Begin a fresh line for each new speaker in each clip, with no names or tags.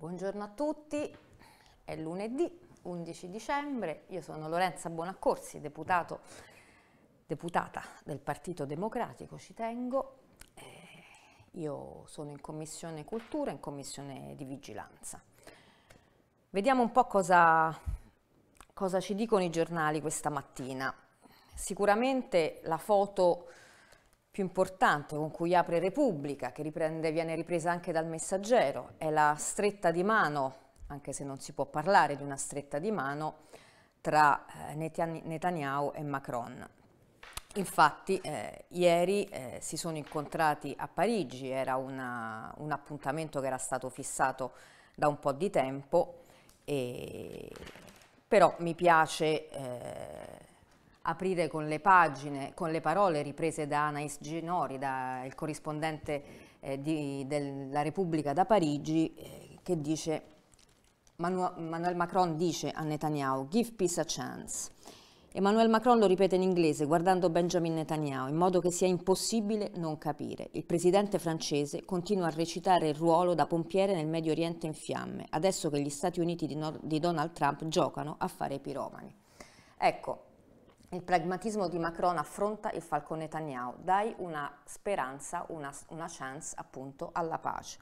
Buongiorno a tutti, è lunedì 11 dicembre, io sono Lorenza Bonaccorsi, deputato, deputata del Partito Democratico, ci tengo, eh, io sono in Commissione Cultura, in Commissione di Vigilanza. Vediamo un po' cosa, cosa ci dicono i giornali questa mattina. Sicuramente la foto più importante con cui apre Repubblica, che riprende, viene ripresa anche dal messaggero, è la stretta di mano, anche se non si può parlare di una stretta di mano, tra eh, Netanyahu e Macron. Infatti eh, ieri eh, si sono incontrati a Parigi, era una, un appuntamento che era stato fissato da un po' di tempo, e... però mi piace eh, aprire con le pagine, con le parole riprese da Anais Genori, da, il corrispondente eh, di, della Repubblica da Parigi, eh, che dice, Manu Manuel Macron dice a Netanyahu, give peace a chance. Emmanuel Macron lo ripete in inglese guardando Benjamin Netanyahu in modo che sia impossibile non capire. Il presidente francese continua a recitare il ruolo da pompiere nel Medio Oriente in fiamme, adesso che gli Stati Uniti di, no di Donald Trump giocano a fare i piromani. Ecco, il pragmatismo di Macron affronta il falcone Netanyahu, dai una speranza, una, una chance appunto alla pace.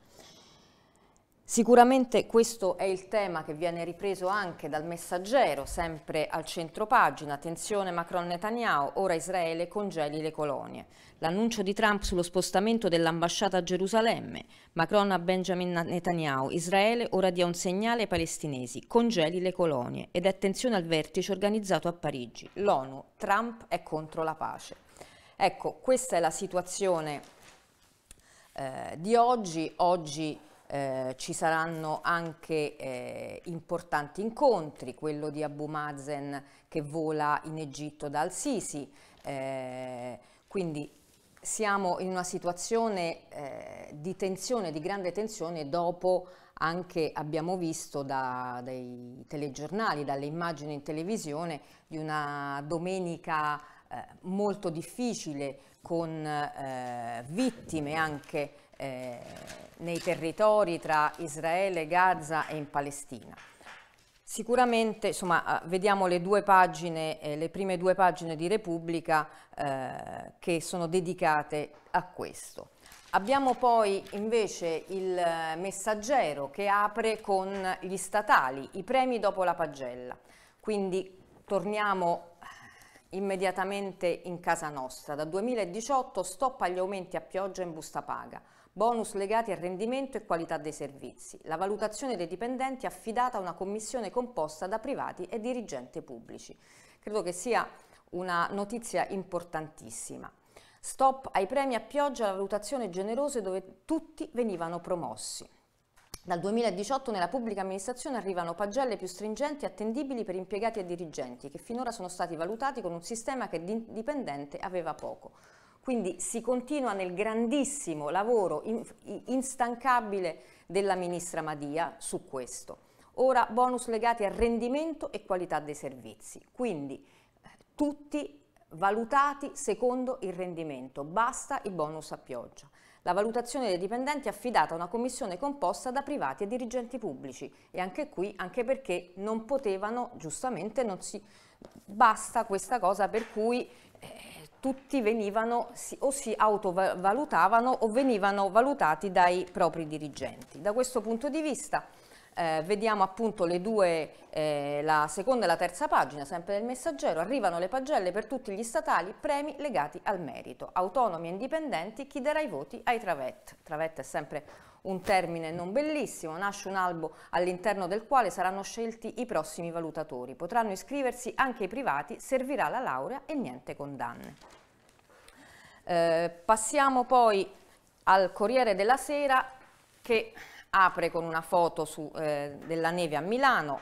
Sicuramente questo è il tema che viene ripreso anche dal messaggero, sempre al centro pagina. Attenzione Macron-Netanyahu, ora Israele congeli le colonie. L'annuncio di Trump sullo spostamento dell'ambasciata a Gerusalemme. Macron a Benjamin Netanyahu, Israele ora dia un segnale ai palestinesi, congeli le colonie. Ed attenzione al vertice organizzato a Parigi. L'ONU, Trump è contro la pace. Ecco, questa è la situazione eh, di oggi. Oggi eh, ci saranno anche eh, importanti incontri, quello di Abu Mazen che vola in Egitto dal Sisi, eh, quindi siamo in una situazione eh, di tensione, di grande tensione dopo anche abbiamo visto da, dai telegiornali, dalle immagini in televisione di una domenica eh, molto difficile con vittime anche eh, nei territori tra Israele, Gaza e in Palestina. Sicuramente, insomma, eh, vediamo le, due pagine, eh, le prime due pagine di Repubblica eh, che sono dedicate a questo. Abbiamo poi invece il eh, messaggero che apre con gli statali, i premi dopo la pagella. Quindi torniamo eh, immediatamente in casa nostra. Da 2018 stop agli aumenti a pioggia in busta paga bonus legati al rendimento e qualità dei servizi. La valutazione dei dipendenti è affidata a una commissione composta da privati e dirigenti pubblici. Credo che sia una notizia importantissima. Stop ai premi a pioggia, la valutazione generosa dove tutti venivano promossi. Dal 2018 nella pubblica amministrazione arrivano pagelle più stringenti e attendibili per impiegati e dirigenti, che finora sono stati valutati con un sistema che dipendente aveva poco. Quindi si continua nel grandissimo lavoro in, instancabile della ministra Madia su questo. Ora bonus legati a rendimento e qualità dei servizi, quindi eh, tutti valutati secondo il rendimento, basta i bonus a pioggia. La valutazione dei dipendenti è affidata a una commissione composta da privati e dirigenti pubblici e anche qui, anche perché non potevano, giustamente, non si... basta questa cosa per cui eh, tutti venivano o si autovalutavano o venivano valutati dai propri dirigenti. Da questo punto di vista eh, vediamo appunto le due, eh, la seconda e la terza pagina, sempre del messaggero, arrivano le pagelle per tutti gli statali, premi legati al merito, autonomi e indipendenti, chi darà i voti ai Travet. Travet è sempre un termine non bellissimo, nasce un albo all'interno del quale saranno scelti i prossimi valutatori. Potranno iscriversi anche i privati, servirà la laurea e niente condanne. Eh, passiamo poi al Corriere della Sera che apre con una foto su, eh, della neve a Milano.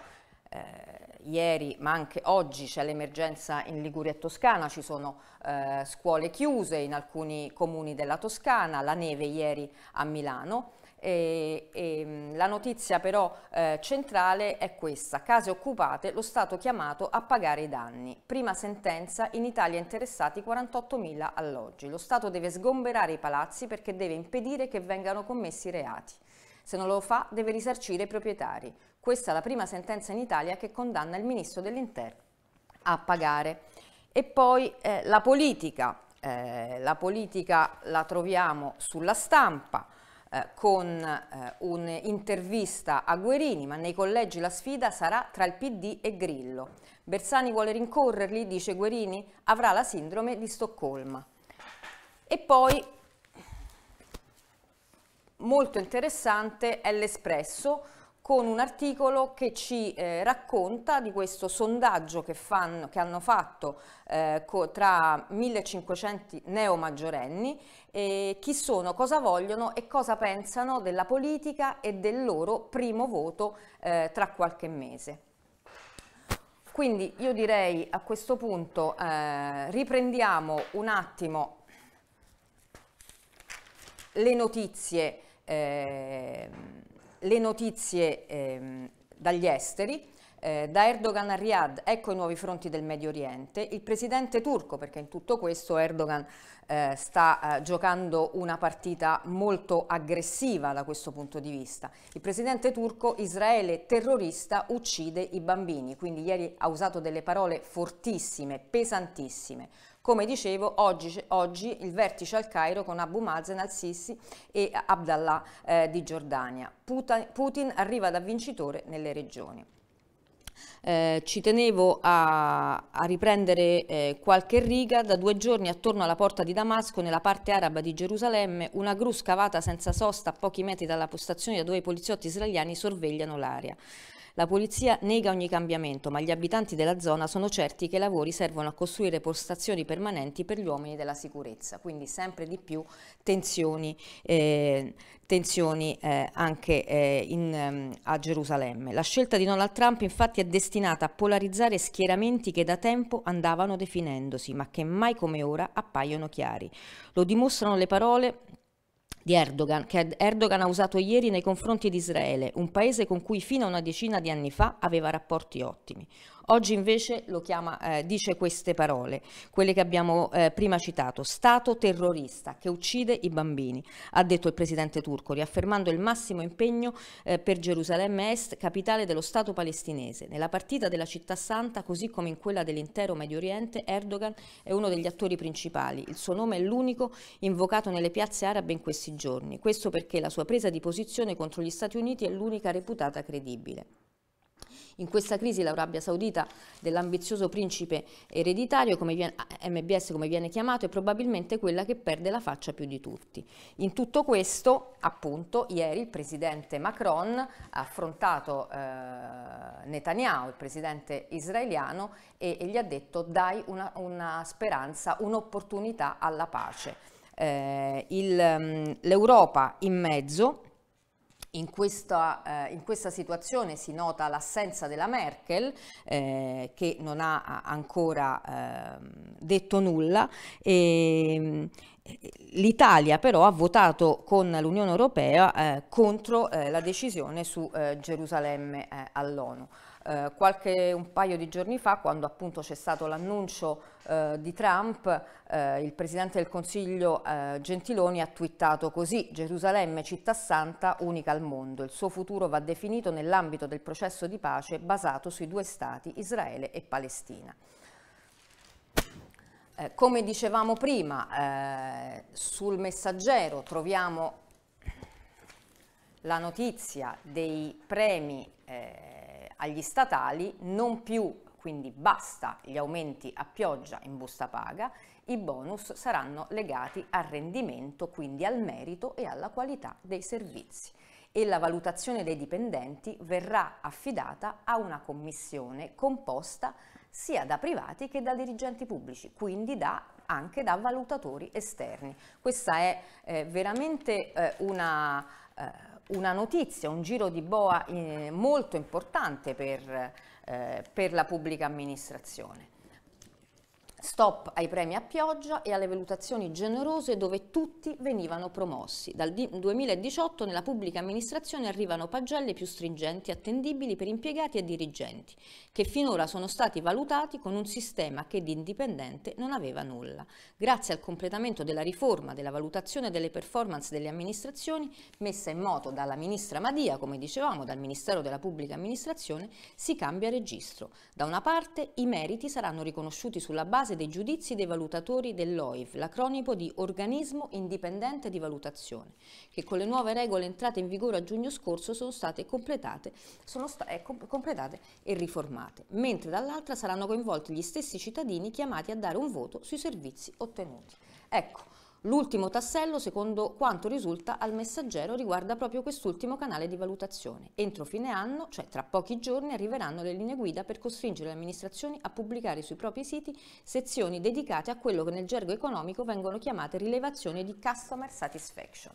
Eh, ieri ma anche oggi c'è l'emergenza in Liguria e Toscana, ci sono eh, scuole chiuse in alcuni comuni della Toscana, la neve ieri a Milano. E, e, mm, la notizia però eh, centrale è questa, case occupate, lo Stato chiamato a pagare i danni. Prima sentenza, in Italia interessati 48.000 alloggi. Lo Stato deve sgomberare i palazzi perché deve impedire che vengano commessi reati. Se non lo fa deve risarcire i proprietari. Questa è la prima sentenza in Italia che condanna il Ministro dell'Interno a pagare. E poi eh, la politica, eh, la politica la troviamo sulla stampa, eh, con eh, un'intervista a Guerini, ma nei collegi la sfida sarà tra il PD e Grillo. Bersani vuole rincorrerli, dice Guerini, avrà la sindrome di Stoccolma. E poi molto interessante è l'Espresso con un articolo che ci eh, racconta di questo sondaggio che, fanno, che hanno fatto eh, tra 1500 neomaggiorenni eh, chi sono, cosa vogliono e cosa pensano della politica e del loro primo voto eh, tra qualche mese. Quindi io direi a questo punto eh, riprendiamo un attimo le notizie ehm, le notizie ehm, dagli esteri, eh, da Erdogan a Riyadh, ecco i nuovi fronti del Medio Oriente, il presidente turco, perché in tutto questo Erdogan eh, sta eh, giocando una partita molto aggressiva da questo punto di vista. Il presidente turco Israele terrorista uccide i bambini, quindi ieri ha usato delle parole fortissime, pesantissime. Come dicevo, oggi, oggi il vertice al Cairo con Abu Mazen, al-Sisi e Abdallah eh, di Giordania. Putin, Putin arriva da vincitore nelle regioni. Eh, ci tenevo a, a riprendere eh, qualche riga. Da due giorni attorno alla porta di Damasco, nella parte araba di Gerusalemme, una gru scavata senza sosta a pochi metri dalla postazione da dove i poliziotti israeliani sorvegliano l'area. La polizia nega ogni cambiamento, ma gli abitanti della zona sono certi che i lavori servono a costruire postazioni permanenti per gli uomini della sicurezza, quindi sempre di più tensioni, eh, tensioni eh, anche eh, in, ehm, a Gerusalemme. La scelta di Donald Trump infatti è destinata a polarizzare schieramenti che da tempo andavano definendosi, ma che mai come ora appaiono chiari. Lo dimostrano le parole di Erdogan, che Erdogan ha usato ieri nei confronti di Israele, un paese con cui fino a una decina di anni fa aveva rapporti ottimi. Oggi invece lo chiama, eh, dice queste parole, quelle che abbiamo eh, prima citato, Stato terrorista che uccide i bambini, ha detto il presidente turco, riaffermando il massimo impegno eh, per Gerusalemme Est, capitale dello Stato palestinese. Nella partita della città santa, così come in quella dell'intero Medio Oriente, Erdogan è uno degli attori principali. Il suo nome è l'unico invocato nelle piazze arabe in questi giorni. Questo perché la sua presa di posizione contro gli Stati Uniti è l'unica reputata credibile. In questa crisi l'Arabia Saudita dell'ambizioso principe ereditario, come viene, MBS come viene chiamato, è probabilmente quella che perde la faccia più di tutti. In tutto questo, appunto, ieri il presidente Macron ha affrontato eh, Netanyahu, il presidente israeliano, e, e, gli ha detto dai una, una speranza, un'opportunità alla pace. Eh, mm, l'Europa in mezzo in questa, eh, in questa, situazione si nota l'assenza della Merkel eh, che non ha ancora eh, detto nulla. E, ehm, L'Italia però ha votato con l'Unione Europea eh, contro eh, la decisione su eh, Gerusalemme all'ONU. Eh, qualche, un paio di giorni fa, quando appunto c'è stato l'annuncio eh, di Trump, eh, il Presidente del Consiglio eh, Gentiloni ha twittato così Gerusalemme città santa unica al mondo, il suo futuro va definito nell'ambito del processo di pace basato sui due stati, Israele e Palestina. Eh, come dicevamo prima, sul messaggero troviamo la notizia dei premi eh, agli statali non più, quindi basta gli aumenti a pioggia in busta paga, i bonus saranno legati al rendimento, quindi al merito e alla qualità dei servizi e la valutazione dei dipendenti verrà affidata a una commissione composta sia da privati che da dirigenti pubblici, quindi da, anche da valutatori esterni. Questa è eh, veramente eh, una... Eh, una notizia, un giro di boa eh, molto importante per, eh, per la pubblica amministrazione. Stop ai premi a pioggia e alle valutazioni generose dove tutti venivano promossi. Dal 2018 nella pubblica amministrazione arrivano pagelle più stringenti e attendibili per impiegati e dirigenti, che finora sono stati valutati con un sistema che di indipendente non aveva nulla. Grazie al completamento della riforma della valutazione delle performance delle amministrazioni, messa in moto dalla ministra Madia, come dicevamo, dal Ministero della Pubblica Amministrazione, si cambia registro. Da una parte i meriti saranno riconosciuti sulla base dei giudizi dei valutatori dell'OIV, l'acronimo di Organismo Indipendente di Valutazione, che con le nuove regole entrate in vigore a giugno scorso sono state completate, sono sta eh, com completate e riformate, mentre dall'altra saranno coinvolti gli stessi cittadini chiamati a dare un voto sui servizi ottenuti. Ecco, L'ultimo tassello, secondo quanto risulta al messaggero, riguarda proprio quest'ultimo canale di valutazione. Entro fine anno, cioè tra pochi giorni, arriveranno le linee guida per costringere le amministrazioni a pubblicare sui propri siti sezioni dedicate a quello che nel gergo economico vengono chiamate rilevazioni di customer satisfaction.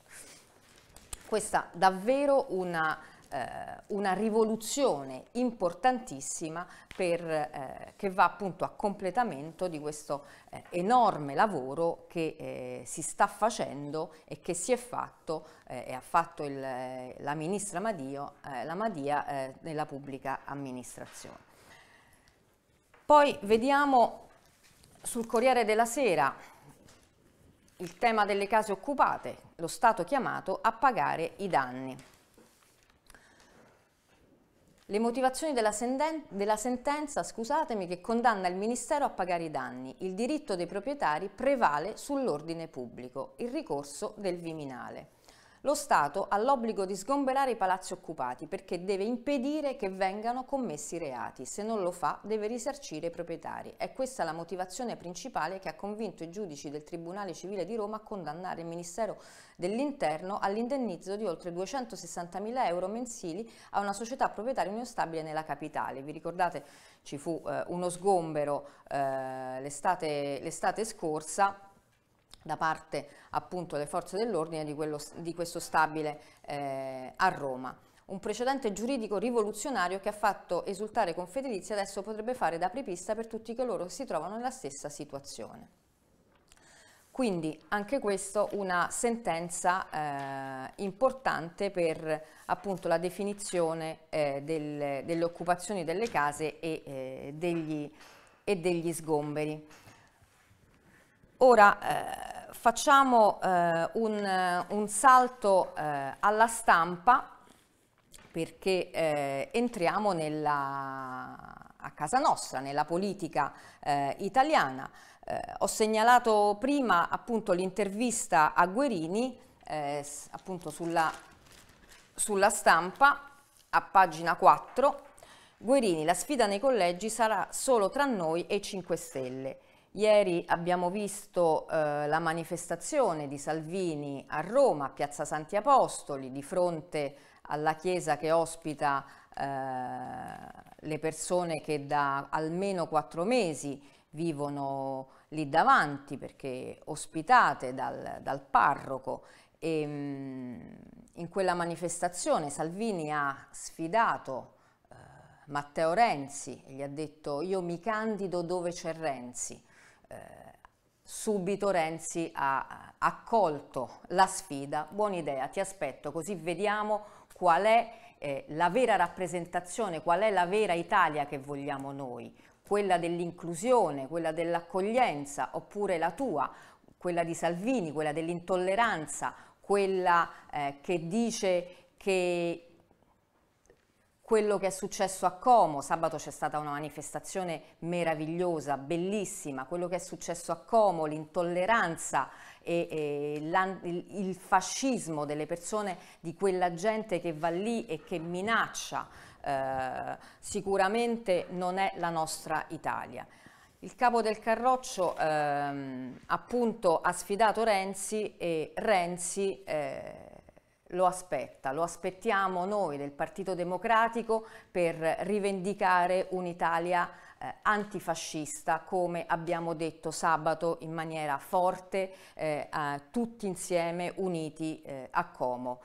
Questa davvero una eh, una rivoluzione importantissima per, eh, che va appunto a completamento di questo eh, enorme lavoro che eh, si sta facendo e che si è fatto eh, e ha fatto il, eh, la ministra Madio, la Madia nella pubblica amministrazione. Poi vediamo sul Corriere della Sera il tema delle case occupate, lo Stato chiamato a pagare i danni le motivazioni della, senden- della sentenza che condanna il Ministero a pagare i danni. Il diritto dei proprietari prevale sull'ordine pubblico. Il ricorso del Viminale lo Stato ha l'obbligo di sgomberare i palazzi occupati perché deve impedire che vengano commessi reati. Se non lo fa deve risarcire i proprietari. È questa la motivazione principale che ha convinto i giudici del Tribunale Civile di Roma a condannare il Ministero dell'Interno all'indennizzo di oltre 260.000 euro mensili a una società proprietaria inostabile nella capitale. Vi ricordate ci fu eh, uno sgombero eh, l'estate scorsa da parte appunto delle forze dell'ordine di, di questo stabile eh, a Roma. Un precedente giuridico rivoluzionario che ha fatto esultare Confedilizia adesso potrebbe fare da apripista per tutti coloro che si trovano nella stessa situazione. Quindi anche questo una sentenza eh, importante per appunto la definizione eh, del, delle occupazioni delle case e, eh, degli, e degli sgomberi. Ora eh, facciamo eh, un, un, salto eh, alla stampa perché eh, entriamo nella, a casa nostra, nella politica eh, italiana. Eh, ho segnalato prima appunto l'intervista a Guerini appunto sulla, sulla stampa a pagina 4. Guerini, la sfida nei collegi sarà solo tra noi e 5 Stelle. Ieri abbiamo visto eh, la manifestazione di Salvini a Roma, a Piazza Santi Apostoli, di fronte alla chiesa che ospita eh, le persone che da almeno quattro mesi vivono lì davanti perché ospitate dal, dal parroco. E, ehm, mh, in quella manifestazione Salvini ha sfidato eh, Matteo Renzi e gli ha detto io mi candido dove c'è Renzi eh, subito Renzi ha accolto la sfida, buona idea, ti aspetto così vediamo qual è eh, la vera rappresentazione, qual è la vera Italia che vogliamo noi, quella dell'inclusione, quella dell'accoglienza oppure la tua, quella di Salvini, quella dell'intolleranza, quella eh, che dice che quello che è successo a Como, sabato c'è stata una manifestazione meravigliosa, bellissima, quello che è successo a Como, l'intolleranza e, e il, fascismo delle persone, di quella gente che va lì e che minaccia, eh, sicuramente non è la nostra Italia. Il capo del Carroccio ehm, appunto ha sfidato Renzi e Renzi... Eh, lo aspetta, lo aspettiamo noi del Partito Democratico per rivendicare un'Italia eh, antifascista, come abbiamo detto sabato in maniera forte, eh, eh, tutti insieme uniti eh, a Como.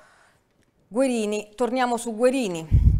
Guerini, torniamo su Guerini.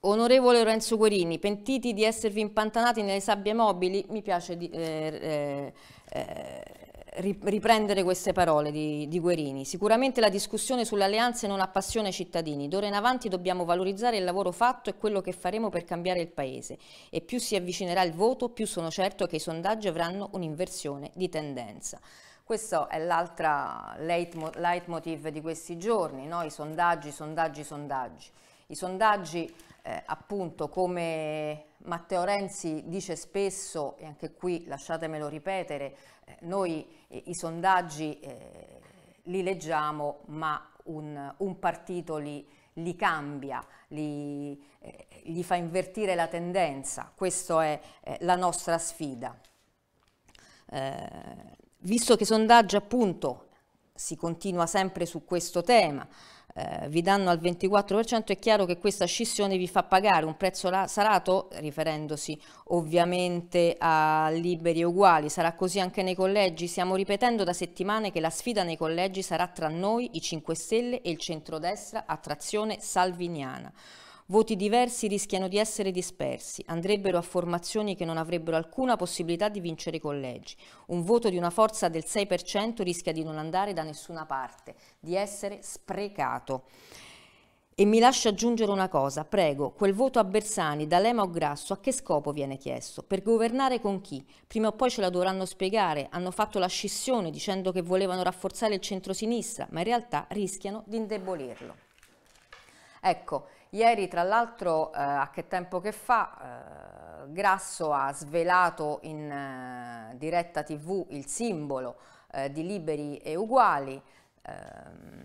Onorevole Lorenzo Guerini, pentiti di esservi impantanati nelle sabbie mobili, mi piace di, eh, eh, eh riprendere queste parole di, di, Guerini. Sicuramente la discussione sulle alleanze non appassiona i cittadini. D'ora in avanti dobbiamo valorizzare il lavoro fatto e quello che faremo per cambiare il Paese. E più si avvicinerà il voto, più sono certo che i sondaggi avranno un'inversione di tendenza. Questo è l'altra leitmotiv di questi giorni, no? i sondaggi, sondaggi, sondaggi. I sondaggi, eh, appunto, come Matteo Renzi dice spesso, e anche qui lasciatemelo ripetere, eh, noi eh, i sondaggi eh, li leggiamo, ma un, un partito li, li cambia, li, eh, gli fa invertire la tendenza. Questa è eh, la nostra sfida. Eh, visto che i sondaggi appunto si continua sempre su questo tema, eh, vi danno al 24%, è chiaro che questa scissione vi fa pagare un prezzo salato, riferendosi ovviamente a liberi e uguali, sarà così anche nei collegi, stiamo ripetendo da settimane che la sfida nei collegi sarà tra noi, i 5 Stelle e il centrodestra a trazione salviniana. Voti diversi rischiano di essere dispersi, andrebbero a formazioni che non avrebbero alcuna possibilità di vincere i collegi. Un voto di una forza del 6% rischia di non andare da nessuna parte, di essere sprecato. E mi lascia aggiungere una cosa, prego, quel voto a Bersani, D'Alema o Grasso, a che scopo viene chiesto? Per governare con chi? Prima o poi ce la dovranno spiegare, hanno fatto la scissione dicendo che volevano rafforzare il centrosinistra, ma in realtà rischiano di indebolirlo. Ecco, Ieri tra l'altro eh, a che tempo che fa eh, Grasso ha svelato in eh, diretta tv il simbolo eh, di Liberi e Uguali. Ehm,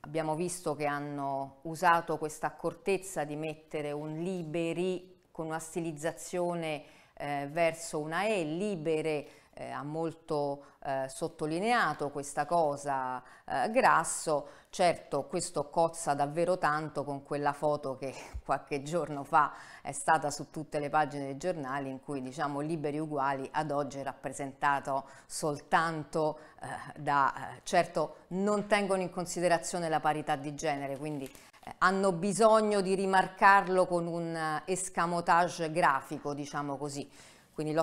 abbiamo visto che hanno usato questa accortezza di mettere un liberi con una stilizzazione eh, verso una E, libere eh, ha molto eh, sottolineato questa cosa eh, Grasso, Certo, questo cozza davvero tanto con quella foto che qualche giorno fa è stata su tutte le pagine dei giornali in cui diciamo liberi uguali ad oggi è rappresentato soltanto eh, da eh, certo non tengono in considerazione la parità di genere, quindi eh, hanno bisogno di rimarcarlo con un eh, escamotage grafico, diciamo così. Quindi eh,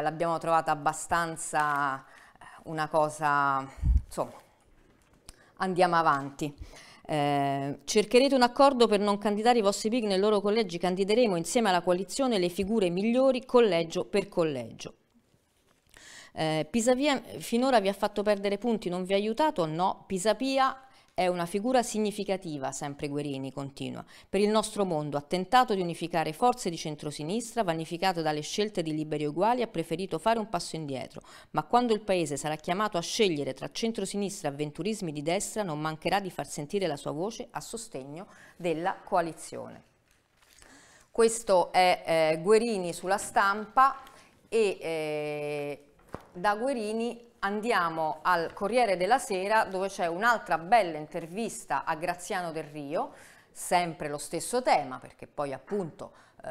l'abbiamo trovata abbastanza eh, una cosa insomma andiamo avanti. Eh, cercherete un accordo per non candidare i vostri PIG nei loro collegi, candideremo insieme alla coalizione le figure migliori collegio per collegio. Eh, Pisapia finora vi ha fatto perdere punti, non vi ha aiutato? No, Pisapia è una figura significativa, sempre Guerini continua, per il nostro mondo. Ha tentato di unificare forze di centrosinistra, vanificato dalle scelte di liberi uguali, ha preferito fare un passo indietro. Ma quando il Paese sarà chiamato a scegliere tra centrosinistra e avventurismi di destra, non mancherà di far sentire la sua voce a sostegno della coalizione. Questo è eh, Guerini sulla stampa e eh, da Guerini andiamo al Corriere della Sera dove c'è un'altra bella intervista a Graziano Del Rio, sempre lo stesso tema perché poi appunto eh,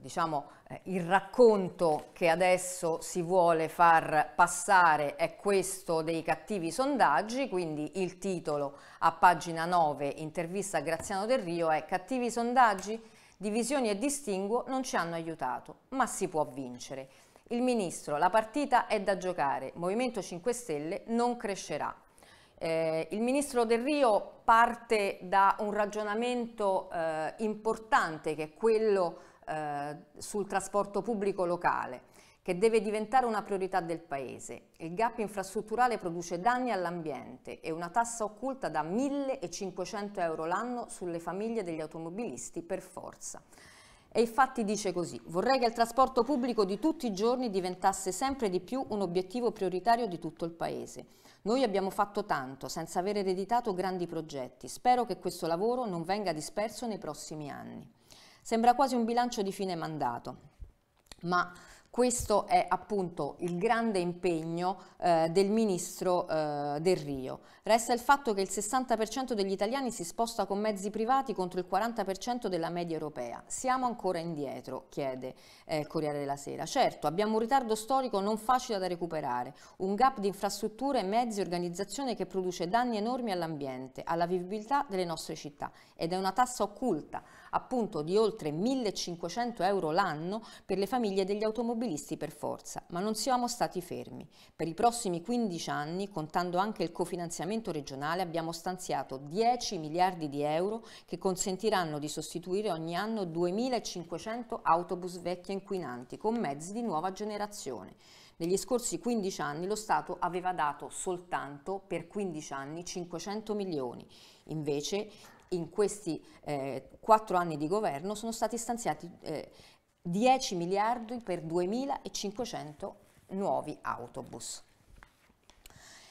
diciamo, eh, il racconto che adesso si vuole far passare è questo dei cattivi sondaggi, quindi il titolo a pagina 9, intervista a Graziano Del Rio, è Cattivi sondaggi? Divisioni e distinguo non ci hanno aiutato, ma si può vincere. Il ministro, la partita è da giocare, Movimento 5 Stelle non crescerà. Eh, il ministro Del Rio parte da un ragionamento eh, importante che è quello eh, sul trasporto pubblico locale che deve diventare una priorità del Paese. Il gap infrastrutturale produce danni all'ambiente e una tassa occulta da 1.500 euro l'anno sulle famiglie degli automobilisti per forza e infatti dice così, vorrei che il trasporto pubblico di tutti i giorni diventasse sempre di più un obiettivo prioritario di tutto il Paese. Noi abbiamo fatto tanto, senza aver ereditato grandi progetti. Spero che questo lavoro non venga disperso nei prossimi anni. Sembra quasi un bilancio di fine mandato, ma questo è appunto il grande impegno eh, del ministro eh, Del Rio. Resta il fatto che il 60% degli italiani si sposta con mezzi privati contro il 40% della media europea. Siamo ancora indietro, chiede eh, Corriere della Sera. Certo, abbiamo un ritardo storico non facile da recuperare, un gap di infrastrutture, mezzi e organizzazione che produce danni enormi all'ambiente, alla vivibilità delle nostre città ed è una tassa occulta appunto di oltre 1500 euro l'anno per le famiglie degli automobilisti per forza, ma non siamo stati fermi. Per i prossimi 15 anni, contando anche il cofinanziamento regionale, abbiamo stanziato 10 miliardi di euro che consentiranno di sostituire ogni anno 2500 autobus vecchi inquinanti con mezzi di nuova generazione. Negli scorsi 15 anni lo Stato aveva dato soltanto per 15 anni 500 milioni, invece in questi eh, quattro anni di governo sono stati stanziati 10 eh, miliardi per 2.500 nuovi autobus.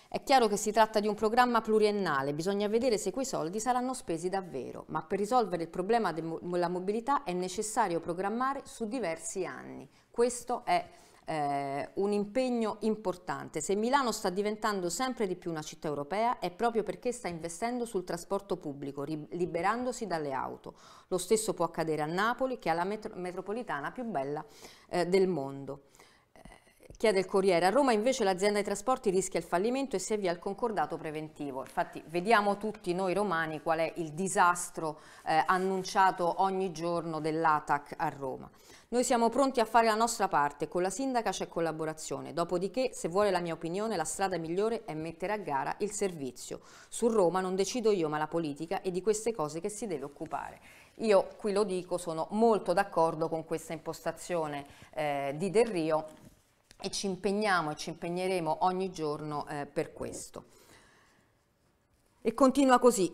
È chiaro che si tratta di un programma pluriennale, bisogna vedere se quei soldi saranno spesi davvero, ma per risolvere il problema della mobilità è necessario programmare su diversi anni. Questo è eh, un impegno importante. Se Milano sta diventando sempre di più una città europea è proprio perché sta investendo sul trasporto pubblico, liberandosi dalle auto. Lo stesso può accadere a Napoli, che è la metro metropolitana più bella eh, del mondo chiede il Corriere. A Roma invece l'azienda dei trasporti rischia il fallimento e si avvia il concordato preventivo. Infatti vediamo tutti noi romani qual è il disastro eh, annunciato ogni giorno dell'ATAC a Roma. Noi siamo pronti a fare la nostra parte, con la sindaca c'è collaborazione, dopodiché se vuole la mia opinione la strada migliore è mettere a gara il servizio. Su Roma non decido io ma la politica e di queste cose che si deve occupare. Io qui lo dico, sono molto d'accordo con questa impostazione eh, di Del Rio e ci impegniamo e ci impegneremo ogni giorno eh, per questo. E continua così.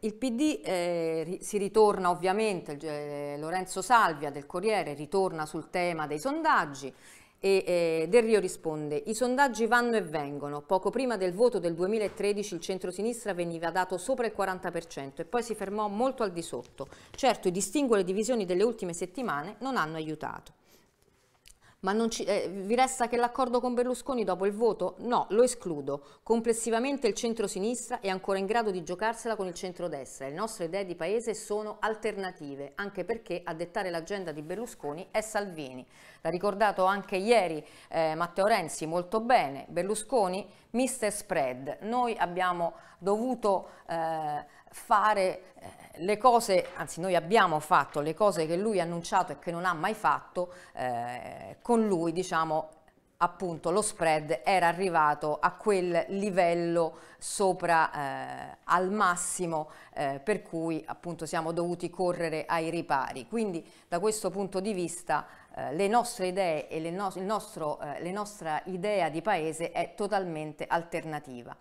Il PD eh, si ritorna ovviamente, eh, Lorenzo Salvia del Corriere ritorna sul tema dei sondaggi e eh, Del Rio risponde i sondaggi vanno e vengono. Poco prima del voto del 2013 il centro-sinistra veniva dato sopra il 40% e poi si fermò molto al di sotto. Certo i distinguo e le divisioni delle ultime settimane non hanno aiutato. Ma ci, eh, vi resta che l'accordo con Berlusconi dopo il voto? No, lo escludo. Complessivamente il centro-sinistra è ancora in grado di giocarsela con il centro-destra. Le nostre idee di paese sono alternative, anche perché a dettare l'agenda di Berlusconi è Salvini. L'ha ricordato anche ieri eh, Matteo Renzi molto bene, Berlusconi, mister spread. Noi abbiamo dovuto eh, fare eh, le cose, anzi noi abbiamo fatto le cose che lui ha annunciato e che non ha mai fatto, eh, con lui diciamo appunto lo spread era arrivato a quel livello sopra eh, al massimo eh, per cui appunto siamo dovuti correre ai ripari quindi da questo punto di vista eh, le nostre idee e no nostro, eh, la nostra idea di paese è totalmente alternativa.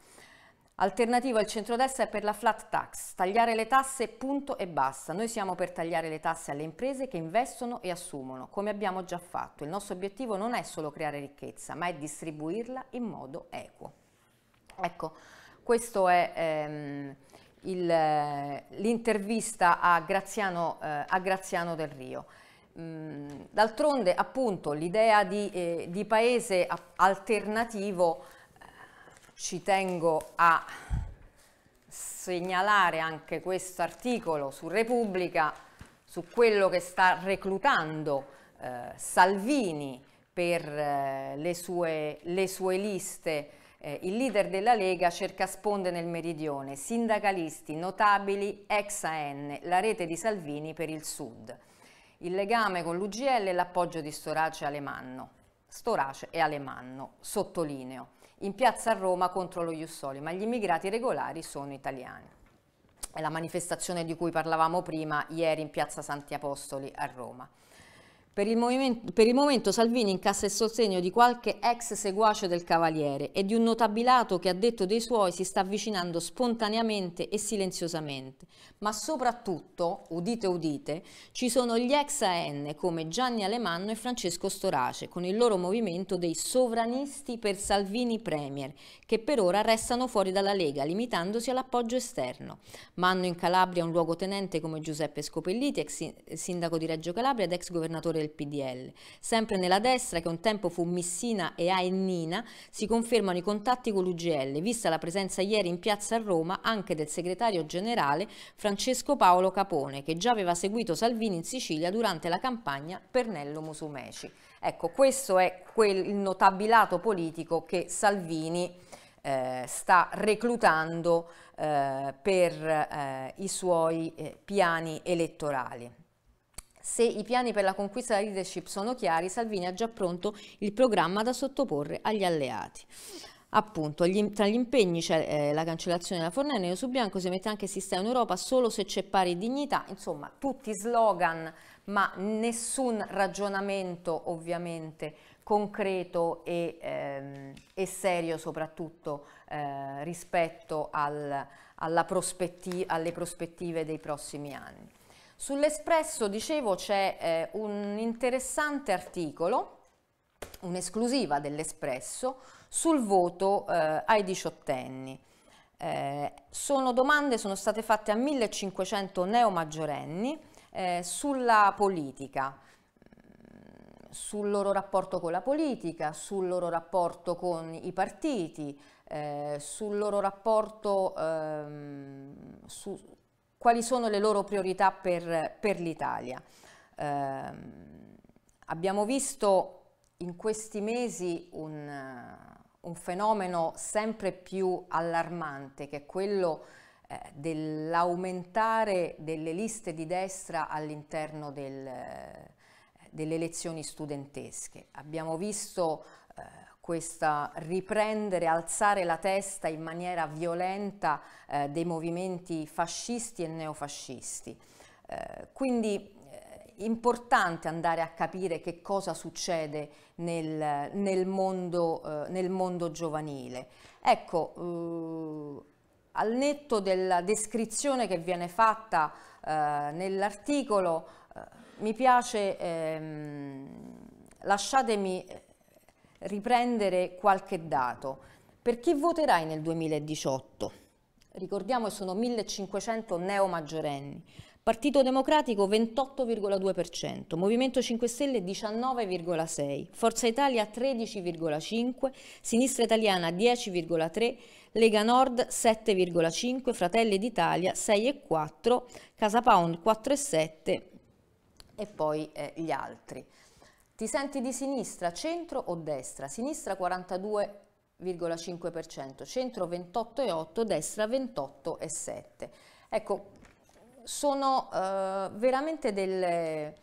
Alternativa al centrodestra è per la flat tax, tagliare le tasse punto e basta. Noi siamo per tagliare le tasse alle imprese che investono e assumono, come abbiamo già fatto. Il nostro obiettivo non è solo creare ricchezza, ma è distribuirla in modo equo. Ecco, questo è ehm, l'intervista a, eh, a Graziano Del Rio. D'altronde appunto l'idea di, eh, di, paese alternativo eh, ci tengo a segnalare anche questo articolo su Repubblica su quello che sta reclutando eh, Salvini per eh, le sue, le, sue, liste. Eh, il leader della Lega cerca sponde nel meridione, sindacalisti, notabili, ex AN, la rete di Salvini per il Sud il legame con l'UGL e l'appoggio di Storace e Alemanno. Storace e Alemanno, sottolineo, in piazza a Roma contro lo Jussoli, ma gli immigrati regolari sono italiani. È la manifestazione di cui parlavamo prima ieri in piazza Santi Apostoli a Roma. Per il, per il, momento Salvini incassa il sostegno di qualche ex seguace del Cavaliere e di un notabilato che ha detto dei suoi si sta avvicinando spontaneamente e silenziosamente. Ma soprattutto, udite udite, ci sono gli ex AN come Gianni Alemanno e Francesco Storace con il loro movimento dei sovranisti per Salvini Premier che per ora restano fuori dalla Lega limitandosi all'appoggio esterno. Ma hanno in Calabria un luogotenente come Giuseppe Scopelliti, ex sindaco di Reggio Calabria ed ex governatore del PDL. Sempre nella destra, che un tempo fu Missina e Aennina, si confermano i contatti con l'UGL, vista la presenza ieri in piazza a Roma anche del segretario generale Francesco Paolo Capone, che già aveva seguito Salvini in Sicilia durante la campagna Pernello Musumeci. Ecco, questo è quel notabilato politico che Salvini eh, sta reclutando eh, per eh, i suoi eh, piani elettorali. Se i piani per la conquista della leadership sono chiari, Salvini ha già pronto il programma da sottoporre agli alleati. Appunto, gli, tra gli impegni c'è eh, la cancellazione della Fornello, nero su bianco si mette anche si sta in Europa solo se c'è pari dignità, insomma tutti slogan ma nessun ragionamento ovviamente concreto e, ehm, e serio soprattutto eh, rispetto al, prospettiva, alle prospettive dei prossimi anni. Sull'Espresso, dicevo, c'è eh, un interessante articolo, un'esclusiva dell'Espresso, sul voto eh, ai diciottenni. Eh, sono domande sono state fatte a 1500 neomaggiorenni eh, sulla politica, sul loro rapporto con la politica, sul loro rapporto con i partiti, eh, sul loro rapporto ehm, su, quali sono le loro priorità per, per l'Italia. Eh, abbiamo visto in questi mesi un, un, fenomeno sempre più allarmante che è quello eh, dell'aumentare delle liste di destra all'interno del, delle elezioni studentesche. Abbiamo visto eh, questa riprendere, alzare la testa in maniera violenta eh, dei movimenti fascisti e neofascisti. Eh, quindi è eh, importante andare a capire che cosa succede nel, nel, mondo, eh, nel mondo, giovanile. Ecco, eh, al netto della descrizione che viene fatta eh, nell'articolo, mi piace, ehm, lasciatemi riprendere qualche dato. Per chi voterai nel 2018? Ricordiamo che sono 1500 neomaggiorenni. Partito Democratico 28,2%, Movimento 5 Stelle 19,6%, Forza Italia 13,5%, Sinistra Italiana 10,3%, Lega Nord 7,5%, Fratelli d'Italia 6,4%, Casa Pound 4,7% e poi eh, gli altri. Ti senti di sinistra, centro o destra? Sinistra 42,5%, centro 28,8%, destra 28,7%. Ecco, sono eh, veramente delle,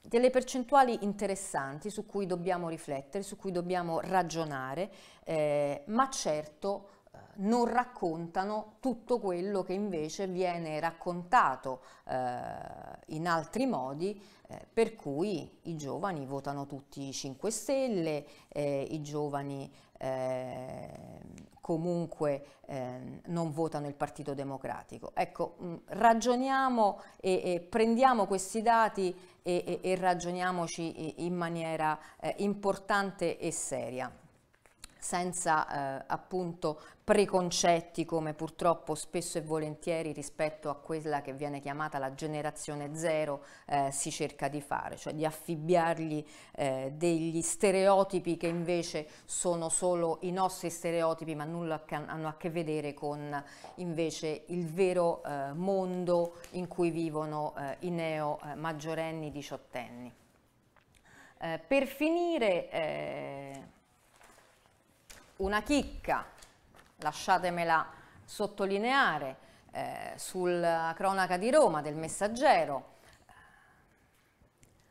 delle percentuali interessanti su cui dobbiamo riflettere, su cui dobbiamo ragionare, eh, ma certo non raccontano tutto quello che invece viene raccontato eh, in altri modi eh, per cui i giovani votano tutti i 5 Stelle, eh, i giovani eh, comunque eh, non votano il Partito Democratico. Ecco, mh, mm, ragioniamo e, e, prendiamo questi dati e, e, e ragioniamoci in maniera eh, importante e seria senza eh, appunto preconcetti come purtroppo spesso e volentieri rispetto a quella che viene chiamata la generazione zero eh, si cerca di fare, cioè di affibbiargli eh, degli stereotipi che invece sono solo i nostri stereotipi ma nulla hanno a che vedere con invece il vero eh, mondo in cui vivono eh, i neo eh, maggiorenni diciottenni. per finire una chicca, lasciatemela sottolineare, eh, sulla eh, cronaca di Roma del messaggero.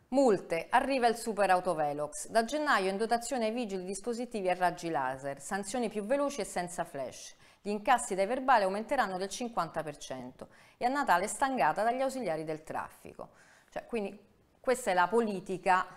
Multe, arriva il super autovelox. Da gennaio in dotazione ai vigili dispositivi a raggi laser, sanzioni più veloci e senza flash. Gli incassi dai verbali aumenteranno del 50% e a Natale stangata dagli ausiliari del traffico. Cioè, quindi questa è la politica,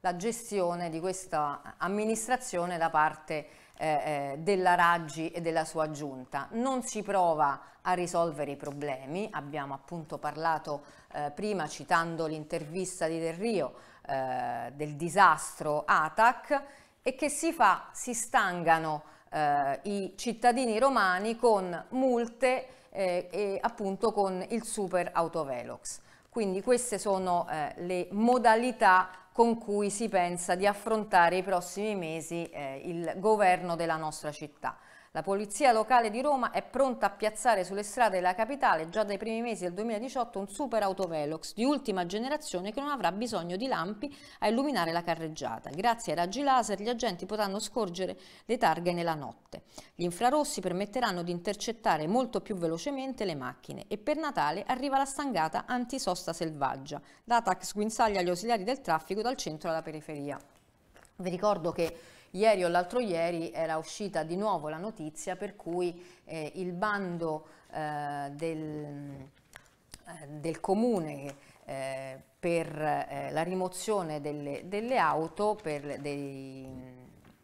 la gestione di questa amministrazione da parte eh, eh, della Raggi e della sua giunta. Non si prova a risolvere i problemi, abbiamo appunto parlato eh, prima citando l'intervista di Del Rio eh, del disastro ATAC e che si fa? Si stangano eh, i cittadini romani con multe eh, e appunto con il super autovelox. Quindi queste sono le modalità con cui si pensa di affrontare i prossimi mesi eh, il governo della nostra città. La polizia locale di Roma è pronta a piazzare sulle strade della capitale già dai primi mesi del 2018 un super autovelox di ultima generazione che non avrà bisogno di lampi a illuminare la carreggiata. Grazie ai raggi laser gli agenti potranno scorgere le targhe nella notte. Gli infrarossi permetteranno di intercettare molto più velocemente le macchine e per Natale arriva la stangata antisosta selvaggia. L'ATAC sguinzaglia gli ausiliari del traffico dal centro alla periferia. Vi ricordo che Ieri o l'altro ieri era uscita di nuovo la notizia per cui eh, il bando eh, del, eh, del, comune eh, per eh, la rimozione delle, delle auto, per dei,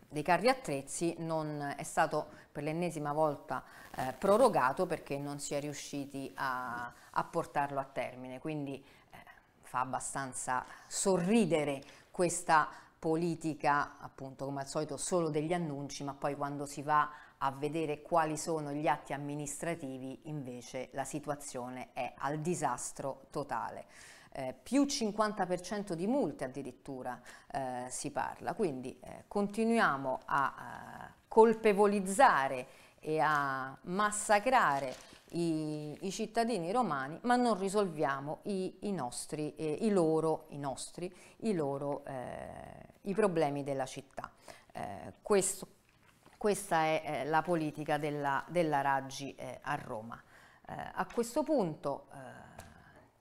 dei carri attrezzi, non è stato per l'ennesima volta eh, prorogato perché non si è riusciti a, a portarlo a termine. Quindi eh, fa abbastanza sorridere questa politica, appunto come al solito, solo degli annunci, ma poi quando si va a vedere quali sono gli atti amministrativi invece la situazione è al disastro totale. Eh, più 50% di multe addirittura eh, si parla, quindi eh, continuiamo a, a eh, colpevolizzare e a massacrare i, i, cittadini romani, ma non risolviamo i, i nostri, eh, i loro, i nostri, i loro eh, i problemi della città. Eh, questo, questa è eh, la politica della, della Raggi eh, a Roma. Eh, a questo punto eh,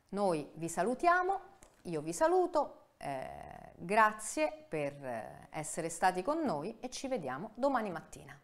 noi vi salutiamo, io vi saluto, eh, grazie per essere stati con noi e ci vediamo domani mattina.